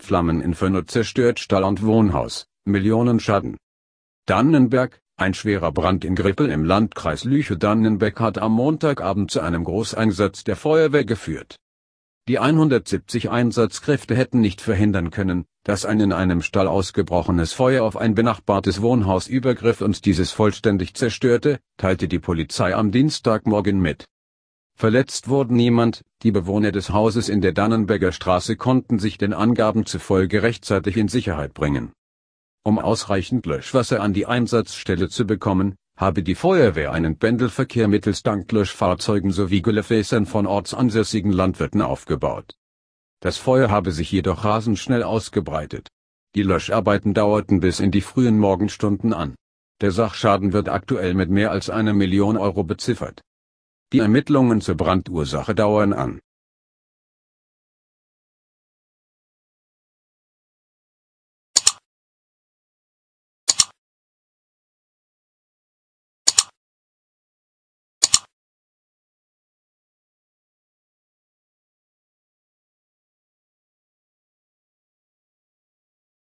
Flammeninferno zerstört Stall und Wohnhaus, Millionen Schaden. Dannenberg, ein schwerer Brand in Grippel im Landkreis lüche dannenberg hat am Montagabend zu einem Großeinsatz der Feuerwehr geführt. Die 170 Einsatzkräfte hätten nicht verhindern können, dass ein in einem Stall ausgebrochenes Feuer auf ein benachbartes Wohnhaus übergriff und dieses vollständig zerstörte, teilte die Polizei am Dienstagmorgen mit Verletzt wurde niemand, die Bewohner des Hauses in der Dannenberger Straße konnten sich den Angaben zufolge rechtzeitig in Sicherheit bringen. Um ausreichend Löschwasser an die Einsatzstelle zu bekommen, habe die Feuerwehr einen Pendelverkehr mittels Tanklöschfahrzeugen sowie Güllefässern von ortsansässigen Landwirten aufgebaut. Das Feuer habe sich jedoch rasend schnell ausgebreitet. Die Löscharbeiten dauerten bis in die frühen Morgenstunden an. Der Sachschaden wird aktuell mit mehr als einer Million Euro beziffert. Die Ermittlungen zur Brandursache dauern an